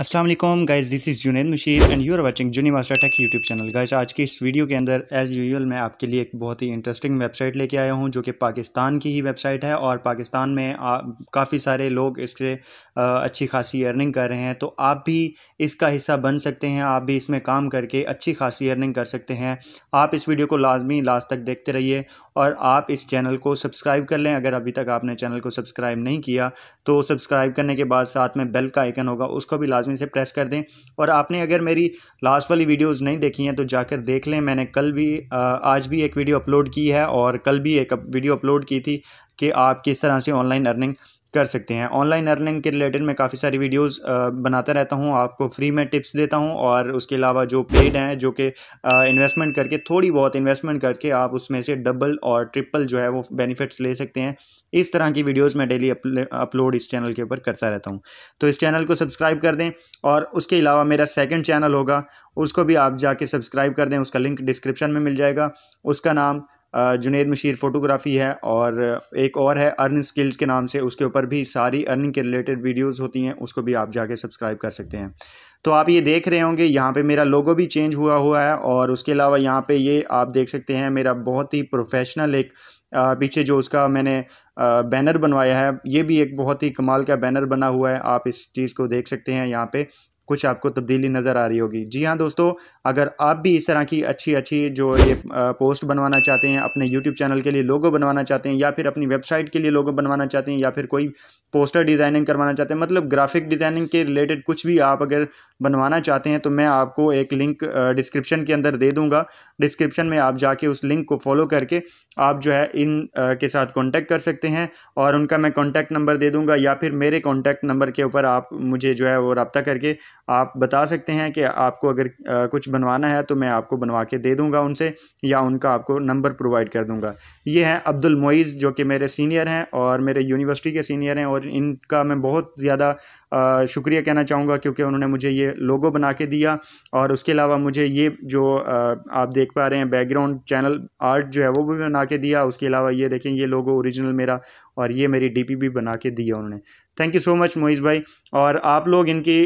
Aslam guys this is Junaid Musheer and you are watching Juni master tech YouTube channel guys आज की इस video के अंदर एज़ यूजल मैं आपके लिए एक बहुत ही इंटरेस्टिंग वेबसाइट लेके आया हूँ जो कि पाकिस्तान की ही वेबसाइट है और पाकिस्तान में काफ़ी सारे लोग इससे अच्छी खासी अर्निंग कर रहे हैं तो आप भी इसका हिस्सा बन सकते हैं आप भी इसमें काम करके अच्छी खासी अर्निंग कर सकते हैं आप इस वीडियो को लाजमी लास्ट तक देखते रहिए और आप इस चैनल को सब्सक्राइब कर लें अगर अभी तक आपने चैनल को सब्सक्राइब नहीं किया तो सब्सक्राइब करने के बाद साथ में बेल का आइकन होगा उसको भी लाजमी में से प्रेस कर दें और आपने अगर मेरी लास्ट वाली वीडियोज़ नहीं देखी हैं तो जाकर देख लें मैंने कल भी आज भी एक वीडियो अपलोड की है और कल भी एक वीडियो अपलोड की थी कि आप किस तरह से ऑनलाइन अर्निंग कर सकते हैं ऑनलाइन अर्निंग के रिलेटेड मैं काफ़ी सारी वीडियोस बनाता रहता हूं आपको फ्री में टिप्स देता हूं और उसके अलावा जो पेड हैं जो कि इन्वेस्टमेंट करके थोड़ी बहुत इन्वेस्टमेंट करके आप उसमें से डबल और ट्रिपल जो है वो बेनिफिट्स ले सकते हैं इस तरह की वीडियोस मैं डेली अपलोड इस चैनल के ऊपर करता रहता हूँ तो इस चैनल को सब्सक्राइब कर दें और उसके अलावा मेरा सेकेंड चैनल होगा उसको भी आप जाके सब्सक्राइब कर दें उसका लिंक डिस्क्रिप्शन में मिल जाएगा उसका नाम जुनेद मशीर फ़ोटोग्राफ़ी है और एक और है अर्न स्किल्स के नाम से उसके ऊपर भी सारी अर्निंग के रिलेटेड वीडियोस होती हैं उसको भी आप जाके सब्सक्राइब कर सकते हैं तो आप ये देख रहे होंगे यहाँ पे मेरा लोगो भी चेंज हुआ हुआ है और उसके अलावा यहाँ पे ये आप देख सकते हैं मेरा बहुत ही प्रोफेशनल एक पीछे जो उसका मैंने बैनर बनवाया है ये भी एक बहुत ही कमाल का बैनर बना हुआ है आप इस चीज़ को देख सकते हैं यहाँ पे कुछ आपको तब्दीली नज़र आ रही होगी जी हाँ दोस्तों अगर आप भी इस तरह की अच्छी अच्छी जो ये पोस्ट बनवाना चाहते हैं अपने यूट्यूब चैनल के लिए लोगो बनवाना चाहते हैं या फिर अपनी वेबसाइट के लिए लोगो बनवाना चाहते हैं या फिर कोई पोस्टर डिज़ाइनिंग करवाना चाहते हैं मतलब ग्राफिक डिज़ाइनिंग के रिलेटेड कुछ भी आप अगर बनवाना चाहते हैं तो मैं आपको एक लिंक डिस्क्रिप्शन के अंदर दे दूँगा डिस्क्रिप्शन में आप जाके उस लिंक को फॉलो करके आप जो है इन के साथ कॉन्टैक्ट कर सकते हैं और उनका मैं कॉन्टैक्ट नंबर दे दूँगा या फिर मेरे कॉन्टैक्ट नंबर के ऊपर आप मुझे जो है वो रबता करके आप बता सकते हैं कि आपको अगर आ, कुछ बनवाना है तो मैं आपको बनवा के दे दूँगा उनसे या उनका आपको नंबर प्रोवाइड कर दूँगा ये हैं अब्दुल मोइज़ जो कि मेरे सीनियर हैं और मेरे यूनिवर्सिटी के सीनियर हैं और इनका मैं बहुत ज़्यादा शुक्रिया कहना चाहूँगा क्योंकि उन्होंने मुझे ये लोगो बना के दिया और उसके अलावा मुझे ये जो आप देख पा रहे हैं बैकग्राउंड चैनल आर्ट जो है वो भी बना के दिया उसके अलावा ये देखें ये लोगो ओरिजिनल मेरा और ये मेरी डी भी बना के दिया उन्होंने thank you so much Moiz भाई और आप लोग इनकी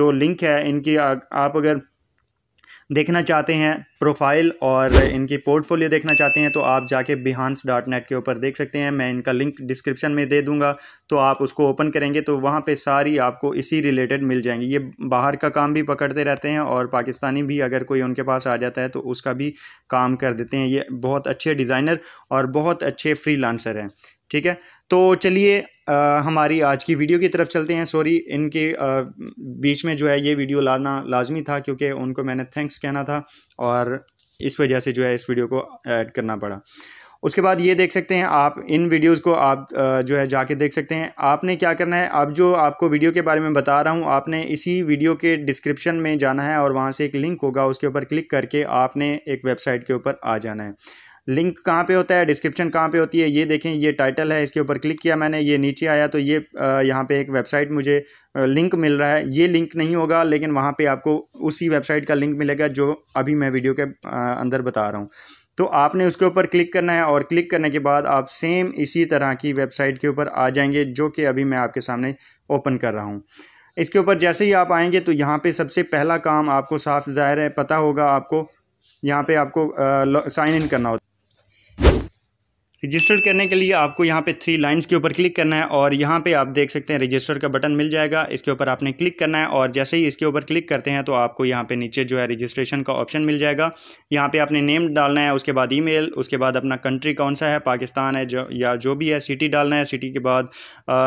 जो लिंक है इनकी आप अगर देखना चाहते हैं प्रोफाइल और इनकी पोर्टफोलियो देखना चाहते हैं तो आप जाके बिहानस डॉट नेट के ऊपर देख सकते हैं मैं इनका लिंक डिस्क्रिप्शन में दे दूंगा तो आप उसको ओपन करेंगे तो वहाँ पे सारी आपको इसी रिलेटेड मिल जाएंगी ये बाहर का काम भी पकड़ते रहते हैं और पाकिस्तानी भी अगर कोई उनके पास आ जाता है तो उसका भी काम कर देते हैं ये बहुत अच्छे डिज़ाइनर और बहुत अच्छे फ्री हैं ठीक है तो चलिए हमारी आज की वीडियो की तरफ चलते हैं सॉरी इनके बीच में जो है ये वीडियो लाना लाजमी था क्योंकि उनको मैंने थैंक्स कहना था और इस वजह से जो है इस वीडियो को ऐड करना पड़ा उसके बाद ये देख सकते हैं आप इन वीडियोस को आप जो है जाके देख सकते हैं आपने क्या करना है अब जो आपको वीडियो के बारे में बता रहा हूँ आपने इसी वीडियो के डिस्क्रिप्शन में जाना है और वहाँ से एक लिंक होगा उसके ऊपर क्लिक करके आपने एक वेबसाइट के ऊपर आ जाना है लिंक कहाँ पे होता है डिस्क्रिप्शन कहाँ पे होती है ये देखें ये टाइटल है इसके ऊपर क्लिक किया मैंने ये नीचे आया तो ये यहाँ पे एक वेबसाइट मुझे लिंक मिल रहा है ये लिंक नहीं होगा लेकिन वहाँ पे आपको उसी वेबसाइट का लिंक मिलेगा जो अभी मैं वीडियो के अंदर बता रहा हूँ तो आपने उसके ऊपर क्लिक करना है और क्लिक करने के बाद आप सेम इसी तरह की वेबसाइट के ऊपर आ जाएंगे जो कि अभी मैं आपके सामने ओपन कर रहा हूँ इसके ऊपर जैसे ही आप आएँगे तो यहाँ पर सबसे पहला काम आपको साफ जाहिर है पता होगा आपको यहाँ पर आपको साइन इन करना होता रजिस्टर करने के लिए आपको यहाँ पे थ्री लाइंस के ऊपर क्लिक करना है और यहाँ पे आप देख सकते हैं रजिस्टर का बटन मिल जाएगा इसके ऊपर आपने क्लिक करना है और जैसे ही इसके ऊपर क्लिक करते हैं तो आपको यहाँ पे नीचे जो है रजिस्ट्रेशन का ऑप्शन मिल जाएगा यहाँ पे आपने नेम डालना है उसके बाद ईमेल उसके बाद अपना कंट्री कौन सा है पाकिस्तान है जो या जो भी है सिटी डालना है सिटी के बाद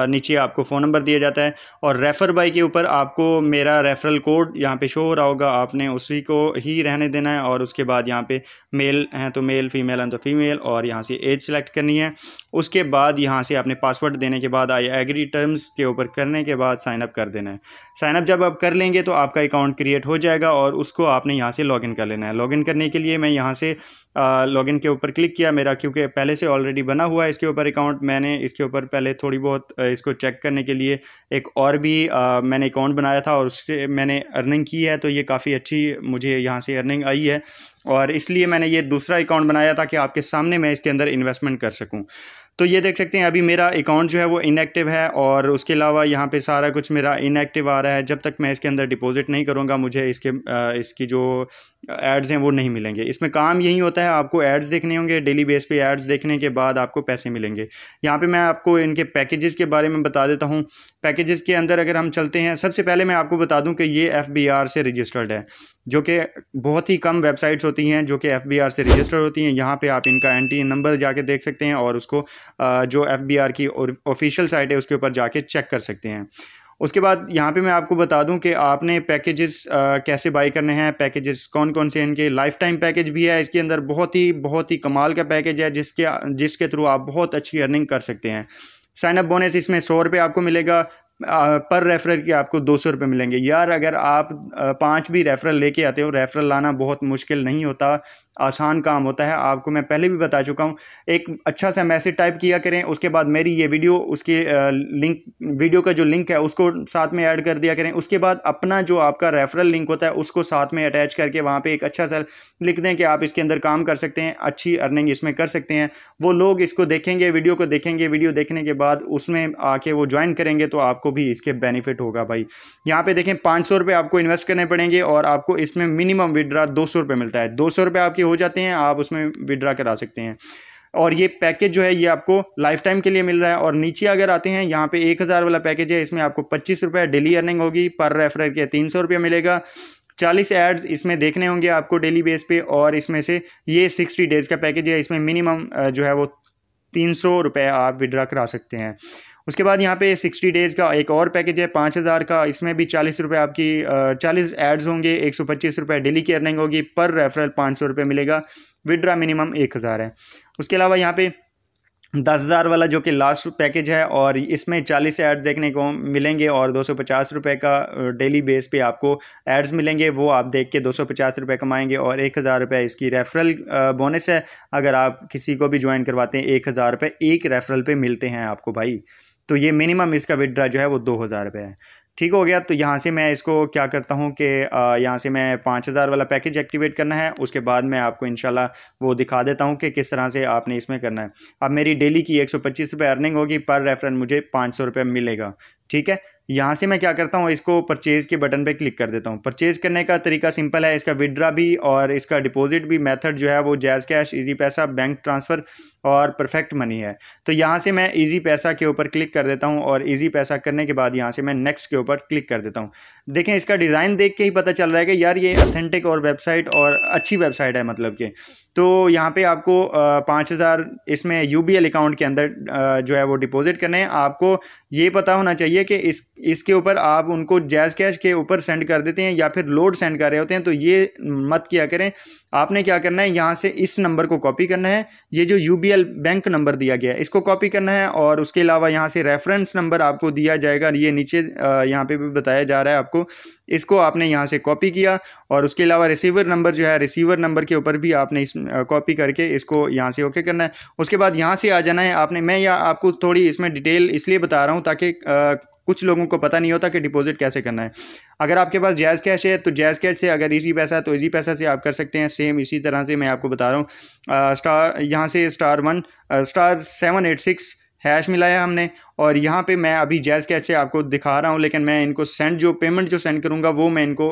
नीचे आपको फ़ोन नंबर दिया जाता है और रेफ़र बाई के ऊपर आपको मेरा रेफरल कोड यहाँ पर शो हो रहा होगा आपने उसी को ही रहने देना है और उसके बाद यहाँ पर मेल हैं तो मेल फीमेल हैं तो फीमेल और यहाँ से एज सेलेक्ट करनी है उसके बाद यहाँ से आपने पासवर्ड देने के बाद आई एग्री टर्म्स के ऊपर करने के बाद साइनअप कर देना है साइनअप जब आप कर लेंगे तो आपका अकाउंट क्रिएट हो जाएगा और उसको आपने यहाँ से लॉगिन कर लेना है लॉगिन करने के लिए मैं यहाँ से लॉगिन के ऊपर क्लिक किया मेरा क्योंकि पहले से ऑलरेडी बना हुआ है इसके ऊपर अकाउंट मैंने इसके ऊपर पहले थोड़ी बहुत इसको चेक करने के लिए एक और भी आ, मैंने अकाउंट बनाया था और उससे मैंने अर्निंग की है तो ये काफ़ी अच्छी मुझे यहाँ से अर्निंग आई है और इसलिए मैंने ये दूसरा अकाउंट बनाया ताकि आपके सामने मैं इसके अंदर इन्वेस्टमेंट कर सकूँ तो ये देख सकते हैं अभी मेरा अकाउंट जो है वो इनएक्टिव है और उसके अलावा यहाँ पे सारा कुछ मेरा इनएक्टिव आ रहा है जब तक मैं इसके अंदर डिपॉजिट नहीं करूँगा मुझे इसके इसकी जो एड्स हैं वो नहीं मिलेंगे इसमें काम यही होता है आपको एड्स देखने होंगे डेली बेस पे एड्स देखने के बाद आपको पैसे मिलेंगे यहाँ पर मैं आपको इनके पैकेजेस के बारे में बता देता हूँ पैकेजेस के अंदर अगर हम चलते हैं सबसे पहले मैं आपको बता दूँ कि ये एफ से रजिस्टर्ड है जो कि बहुत ही कम वेबसाइट्स होती हैं जो कि एफ से रजिस्टर्ड होती हैं यहाँ पर आप इनका एन नंबर जाके देख सकते हैं और उसको जो एफ की ऑफिशियल साइट है उसके ऊपर जाके चेक कर सकते हैं उसके बाद यहाँ पे मैं आपको बता दूँ कि आपने पैकेजेस कैसे बाई करने हैं पैकेजेस कौन कौन से इनके लाइफ टाइम पैकेज भी है इसके अंदर बहुत ही बहुत ही कमाल का पैकेज है जिसके जिसके थ्रू आप बहुत अच्छी अर्निंग कर सकते हैं साइनअप बोनस इसमें सौ रुपये आपको मिलेगा पर रेफरल के आपको दो सौ रुपये मिलेंगे यार अगर आप पांच भी रेफरल लेके आते हो रेफरल लाना बहुत मुश्किल नहीं होता आसान काम होता है आपको मैं पहले भी बता चुका हूँ एक अच्छा सा मैसेज टाइप किया करें उसके बाद मेरी ये वीडियो उसकी लिंक वीडियो का जो लिंक है उसको साथ में ऐड कर दिया करें उसके बाद अपना जो आपका रेफरल लिंक होता है उसको साथ में अटैच करके वहाँ पर एक अच्छा सा लिख दें कि आप इसके अंदर काम कर सकते हैं अच्छी अर्निंग इसमें कर सकते हैं वो लोग इसको देखेंगे वीडियो को देखेंगे वीडियो देखने के बाद उसमें आके वो ज्वाइन करेंगे तो आपको भी इसके बेनिफिट होगा भाई यहाँ पे देखें पाँच सौ आपको इन्वेस्ट करने पड़ेंगे और आपको इसमें मिनिमम विड्रा दो सौ मिलता है दो सौ आपकी हो जाते हैं आप उसमें विड्रा करा सकते हैं और ये पैकेज जो है ये आपको लाइफ टाइम के लिए मिल रहा है और नीचे अगर आते हैं यहाँ पे एक हज़ार वाला पैकेज है इसमें आपको पच्चीस रुपये डेली अर्निंग होगी पर रेफरल के तीन सौ रुपये मिलेगा चालीस एड्स इसमें देखने होंगे आपको डेली बेस पे और इसमें से ये सिक्सटी डेज़ का पैकेज है इसमें मिनिमम जो है वो तीन सौ रुपये आप विड्रा करा सकते हैं उसके बाद यहाँ पे सिक्सटी डेज़ का एक और पैकेज है पाँच हज़ार का इसमें भी चालीस रुपये आपकी चालीस एड्स होंगे एक सौ पच्चीस रुपये डेली की अर्निंग होगी पर रेफरल पाँच सौ रुपये मिलेगा विड्रा मिनिमम एक हज़ार है उसके अलावा यहाँ पे दस हज़ार वाला जो कि लास्ट पैकेज है और इसमें चालीस एड्स देखने को मिलेंगे और दो सौ पचास रुपये का डेली बेस पे आपको एड्स मिलेंगे वो आप देख के दो सौ पचास रुपये कमाएंगे और एक हज़ार रुपये इसकी रेफरल बोनस है अगर आप किसी को भी ज्वाइन करवाते हैं एक हज़ार रुपये एक रेफरल पे मिलते हैं आपको भाई तो ये मिनिमम इसका विदड्रा जो है वो दो हज़ार रुपये है ठीक हो गया तो यहाँ से मैं इसको क्या करता हूँ कि यहाँ से मैं पाँच हज़ार वाला पैकेज एक्टिवेट करना है उसके बाद मैं आपको इन वो दिखा देता हूँ कि किस तरह से आपने इसमें करना है अब मेरी डेली की एक सौ पच्चीस रुपये अर्निंग होगी पर रेफरेंस मुझे पाँच सौ रुपये मिलेगा ठीक है यहाँ से मैं क्या करता हूँ इसको परचेज़ के बटन पे क्लिक कर देता हूँ परचेज़ करने का तरीका सिंपल है इसका विड्रा भी और इसका डिपॉजिट भी मेथड जो है वो Jazz Cash Easypaisa bank transfer और परफेक्ट मनी है तो यहाँ से मैं ईजी पैसा के ऊपर क्लिक कर देता हूँ और ईजी पैसा करने के बाद यहाँ से मैं नेक्स्ट के ऊपर क्लिक कर देता हूँ देखें इसका डिज़ाइन देख के ही पता चल रहा है कि यार ये अथेंटिक और वेबसाइट और अच्छी वेबसाइट है मतलब कि तो यहाँ पे आपको पाँच हज़ार इसमें यू अकाउंट के अंदर जो है वो डिपॉजिट करने हैं आपको ये पता होना चाहिए कि इस इसके ऊपर आप उनको जैज़ कैश के ऊपर सेंड कर देते हैं या फिर लोड सेंड कर रहे होते हैं तो ये मत किया करें आपने क्या करना है यहाँ से इस नंबर को कॉपी करना है ये जो यू बैंक नंबर दिया गया है इसको कॉपी करना है और उसके अलावा यहाँ से रेफरेंस नंबर आपको दिया जाएगा ये नीचे यहाँ पे भी बताया जा रहा है आपको इसको आपने यहाँ से कॉपी किया और उसके अलावा रिसीवर नंबर जो है रिसीवर नंबर के ऊपर भी आपने इस कॉपी करके इसको यहाँ से ओके करना है उसके बाद यहाँ से आ जाना है आपने मैं या आपको थोड़ी इसमें डिटेल इसलिए बता रहा हूँ ताकि कुछ लोगों को पता नहीं होता कि डिपॉजिट कैसे करना है अगर आपके पास जैज़ कैश है तो जैज़ कैश से अगर इसी पैसा है तो इसी पैसा से आप कर सकते हैं सेम इसी तरह से मैं आपको बता रहा हूँ स्टार यहाँ से star one star seven eight six hash मिलाया हमने और यहाँ पे मैं अभी जैज़ के से आपको दिखा रहा हूँ लेकिन मैं इनको सेंड जो पेमेंट जो सेंड करूँगा वो मैं इनको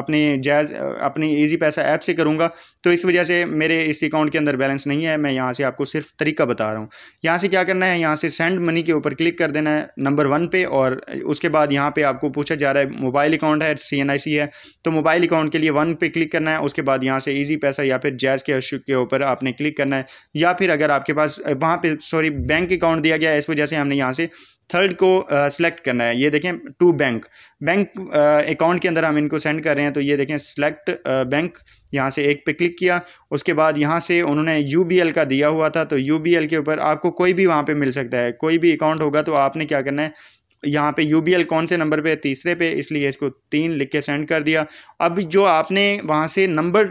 अपने जैज़ अपने ईजी पैसा ऐप से करूँगा तो इस वजह से मेरे इस अकाउंट के अंदर बैलेंस नहीं है मैं यहाँ से आपको सिर्फ तरीका बता रहा हूँ यहाँ से क्या करना है यहाँ से सेंड मनी के ऊपर क्लिक कर देना है नंबर वन पे और उसके बाद यहाँ पर आपको पूछा जा रहा है मोबाइल अकाउंट है सी एन आई सी है तो मोबाइल अकाउंट के लिए वन पे क्लिक करना है उसके बाद यहाँ से ईजी पैसा या फिर जैज़ के के ऊपर आपने क्लिक करना है या फिर अगर आपके पास वहाँ पर सॉरी बैंक अकाउंट दिया गया है इस वजह से हमने यहाँ से थर्ड को सिलेक्ट uh, करना है ये देखें टू बैंक बैंक अकाउंट के अंदर हम इनको सेंड कर रहे हैं तो ये देखें सिलेक्ट बैंक uh, यहाँ से एक पे क्लिक किया उसके बाद यहाँ से उन्होंने यू का दिया हुआ था तो यू के ऊपर आपको कोई भी वहाँ पर मिल सकता है कोई भी अकाउंट होगा तो आपने क्या करना है यहाँ पे यू कौन से नंबर पे तीसरे पे इसलिए इसको तीन लिख के सेंड कर दिया अब जो आपने वहाँ से नंबर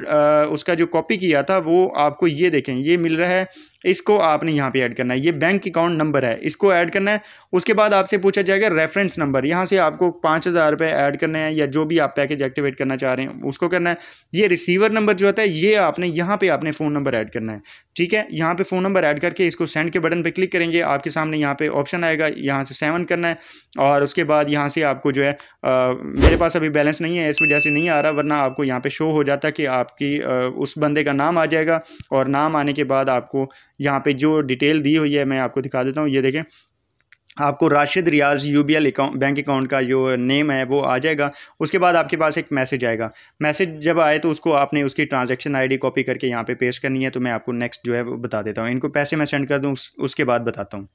उसका जो कॉपी किया था वो आपको ये देखें ये मिल रहा है इसको आपने यहाँ पे ऐड करना है ये बैंक अकाउंट नंबर है इसको ऐड करना है उसके बाद आपसे पूछा जाएगा रेफरेंस नंबर यहाँ से आपको पाँच हज़ार रुपये ऐड करना है या जो भी आप पैकेज एक्टिवेट करना चाह रहे हैं उसको करना है ये रिसीवर नंबर जो होता है ये आपने यहाँ पे आपने फ़ोन नंबर ऐड करना है ठीक है यहाँ पर फ़ोन नंबर ऐड करके इसको सेंड के बटन पर क्लिक करेंगे आपके सामने यहाँ पर ऑप्शन आएगा यहाँ से सेवन करना है और उसके बाद यहाँ से आपको जो है आ, मेरे पास अभी बैलेंस नहीं है इस वजह से नहीं आ रहा वरना आपको यहाँ पे शो हो जाता कि आपकी आ, उस बंदे का नाम आ जाएगा और नाम आने के बाद आपको यहाँ पे जो डिटेल दी हुई है मैं आपको दिखा देता हूँ ये देखें आपको Rashid Riaz U B L bank account का जो नेम है वो आ जाएगा उसके बाद आपके पास एक मैसेज आएगा मैसेज जब आए तो उसको आपने उसकी ट्रांजैक्शन आईडी कॉपी करके यहाँ पे पेस्ट करनी है तो मैं आपको नेक्स्ट जो है वो बता देता हूँ इनको पैसे मैं सेंड कर दूँ उसके बाद बताता हूँ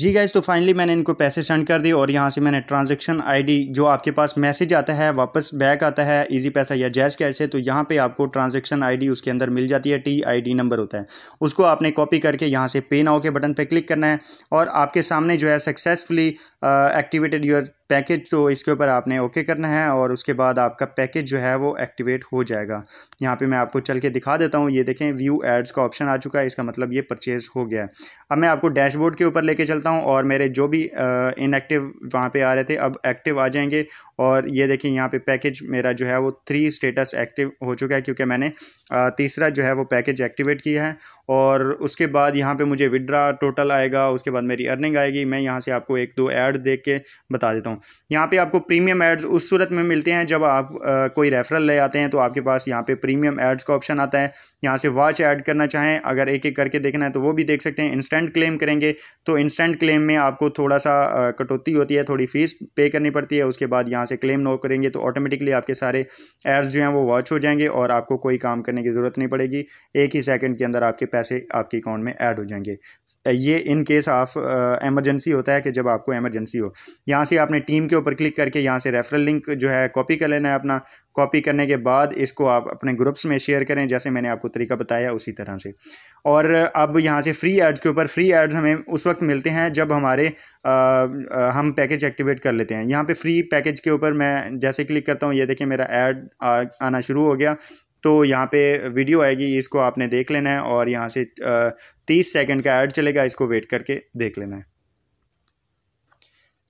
जी गाइज तो फाइनली मैंने इनको पैसे सेंड कर दिए और यहाँ से मैंने ट्रांजेक्शन आईडी जो आपके पास मैसेज आता है वापस बैक आता है इजी पैसा या जैस कैश से तो यहाँ पे आपको ट्रांजेक्शन आईडी उसके अंदर मिल जाती है टी आईडी नंबर होता है उसको आपने कॉपी करके यहाँ से पे नाउ के बटन पर क्लिक करना है और आपके सामने जो है सक्सेसफुली एक्टिवेटेड योर पैकेज तो इसके ऊपर आपने ओके करना है और उसके बाद आपका पैकेज जो है वो एक्टिवेट हो जाएगा यहाँ पे मैं आपको चल के दिखा देता हूँ ये देखें व्यू एड्स का ऑप्शन आ चुका है इसका मतलब ये परचेज़ हो गया है अब मैं आपको डैशबोर्ड के ऊपर लेके चलता हूँ और मेरे जो भी इनएक्टिव वहाँ पर आ रहे थे अब एक्टिव आ जाएंगे और ये देखें यहाँ पर पैकेज मेरा जो है वो थ्री स्टेटस एक्टिव हो चुका है क्योंकि मैंने तीसरा जो है वो पैकेज एक्टिवेट किया है और उसके बाद यहाँ पे मुझे विड्रा टोटल आएगा उसके बाद मेरी अर्निंग आएगी मैं यहाँ से आपको एक दो ऐड देख के बता देता हूँ हूँ यहाँ पे आपको प्रीमियम एड्स उस सूरत में मिलते हैं जब आप आ, कोई रेफरल ले आते हैं तो आपके पास यहाँ पे प्रीमियम एड्स का ऑप्शन आता है यहाँ से वॉच ऐड करना चाहें अगर एक एक करके देखना है तो वो भी देख सकते हैं इंस्टेंट क्लेम करेंगे तो इंस्टेंट क्लेम में आपको थोड़ा सा कटौती होती है थोड़ी फ़ीस पे करनी पड़ती है उसके बाद यहाँ से क्लेम नो करेंगे तो ऑटोमेटिकली आपके सारे एड्स जो हैं वो वॉच हो जाएंगे और आपको कोई काम करने की ज़रूरत नहीं पड़ेगी एक ही सेकेंड के अंदर आपके पैसे आपके अकाउंट में ऐड हो जाएंगे ये इन केस ऑफ एमरजेंसी होता है कि जब आपको एमरजेंसी हो यहाँ से आपने टीम के ऊपर क्लिक करके यहाँ से रेफरल लिंक जो है कॉपी कर लेना है अपना कॉपी करने के बाद इसको आप अपने ग्रुप्स में शेयर करें जैसे मैंने आपको तरीका बताया उसी तरह से और अब यहाँ से फ्री एड्स के ऊपर फ्री एड्स हमें उस वक्त मिलते हैं जब हमारे आ, आ, हम पैकेज एक्टिवेट कर लेते हैं यहाँ पे फ्री पैकेज के ऊपर मैं जैसे क्लिक करता हूँ ये देखिए मेरा ऐड आना शुरू हो गया तो यहाँ पे वीडियो आएगी इसको आपने देख लेना है और यहाँ से तीस सेकंड का ऐड चलेगा इसको वेट करके देख लेना है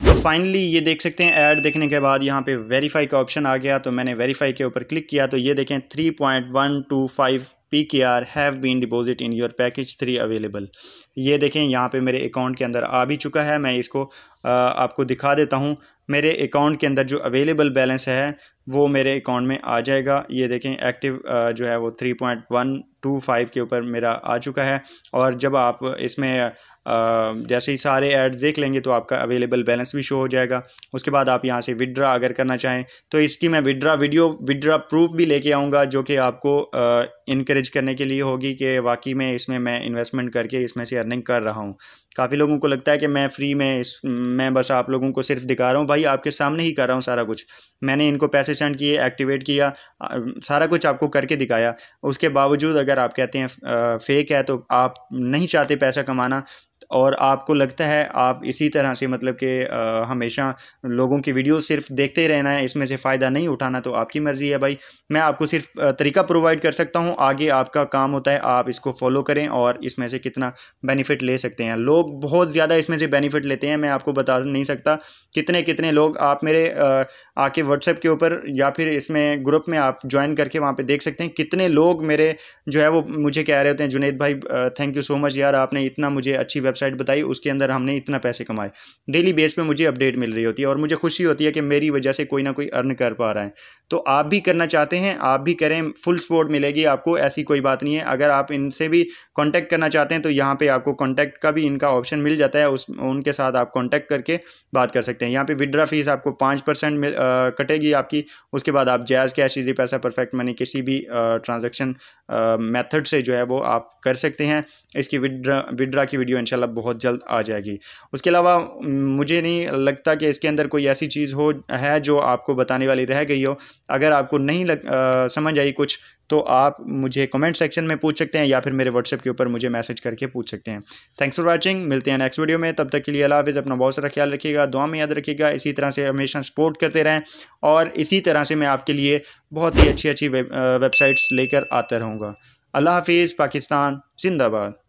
तो फाइनली ये देख सकते हैं ऐड देखने के बाद यहाँ पे वेरीफाई का ऑप्शन आ गया तो मैंने वेरीफाई के ऊपर क्लिक किया तो ये देखें 3.125 P K R have been deposit in your package three available ये देखें यहाँ पे मेरे अकाउंट के अंदर आ भी चुका है मैं इसको आ, आपको दिखा देता हूँ मेरे अकाउंट के अंदर जो अवेलेबल बैलेंस है वो मेरे अकाउंट में आ जाएगा ये देखें एक्टिव जो है वो three point one two five के ऊपर मेरा आ चुका है और जब आप इसमें जैसे ही सारे एड्स देख लेंगे तो आपका अवेलेबल बैलेंस भी शो हो जाएगा उसके बाद आप यहाँ से विड्रा अगर करना चाहें तो इसकी मैं विड्रा वीडियो विड्रा प्रूफ भी लेके आऊँगा जो कि आपको इनक्रेज करने के लिए होगी कि वाकई में इसमें मैं इन्वेस्टमेंट करके इसमें से अर्निंग कर रहा हूँ काफ़ी लोगों को लगता है कि मैं फ्री में इस मैं बस आप लोगों को सिर्फ दिखा रहा हूँ भाई आपके सामने ही कर रहा हूँ सारा कुछ मैंने इनको पैसे सेंड किए एक्टिवेट किया सारा कुछ आपको करके दिखाया उसके बावजूद अगर आप कहते हैं फ़ेक है तो आप नहीं चाहते पैसा कमाना और आपको लगता है आप इसी तरह से मतलब कि हमेशा लोगों की वीडियो सिर्फ देखते रहना है इसमें से फ़ायदा नहीं उठाना तो आपकी मर्ज़ी है भाई मैं आपको सिर्फ तरीका प्रोवाइड कर सकता हूँ आगे आपका काम होता है आप इसको फॉलो करें और इसमें से कितना बेनिफिट ले सकते हैं लोग बहुत ज़्यादा इसमें से बेनिफिट लेते हैं मैं आपको बता नहीं सकता कितने कितने लोग आप मेरे आके व्हाट्सएप के ऊपर या फिर इसमें ग्रुप में आप ज्वाइन करके वहाँ पर देख सकते हैं कितने लोग मेरे जो है वो मुझे कह रहे होते हैं जुनेद भाई थैंक यू सो मच यार आपने इतना मुझे अच्छी वेबसाइट वेबसाइट बताई उसके अंदर हमने इतना पैसे कमाए डेली बेस पे मुझे अपडेट मिल रही होती है और मुझे खुशी होती है कि मेरी वजह से कोई ना कोई अर्न कर पा रहा है तो आप भी करना चाहते हैं आप भी करें फुल सपोर्ट मिलेगी आपको ऐसी कोई बात नहीं है अगर आप इनसे भी कॉन्टैक्ट करना चाहते हैं तो यहाँ पर आपको कॉन्टैक्ट का भी इनका ऑप्शन मिल जाता है उस उनके साथ आप कॉन्टैक्ट करके बात कर सकते हैं यहाँ पर विड्रा फीस आपको पाँच परसेंट कटेगी आपकी उसके बाद आप Jazz Cash Easypaisa Perfect Money किसी भी ट्रांजेक्शन मेथड से जो है वो आप कर सकते हैं इसकी विड्रा विड्रा की वीडियो इंशाल्लाह मतलब बहुत जल्द आ जाएगी उसके अलावा मुझे नहीं लगता कि इसके अंदर कोई ऐसी चीज़ हो है जो आपको बताने वाली रह गई हो अगर आपको नहीं लग आ, समझ आई कुछ तो आप मुझे कमेंट सेक्शन में पूछ सकते हैं या फिर मेरे व्हाट्सएप के ऊपर मुझे मैसेज करके पूछ सकते हैं थैंक्स फॉर वॉचिंग मिलते हैं नेक्स्ट वीडियो में तब तक के लिए अला हाफिज़ अपना बहुत सारा ख्याल रखिएगा दुआ में याद रखिएगा इसी तरह से हमेशा सपोर्ट करते रहें और इसी तरह से मैं आपके लिए बहुत ही अच्छी अच्छी वेबसाइट्स लेकर आता रहूँगा अल्लाह हाफिज़ पाकिस्तान जिंदाबाद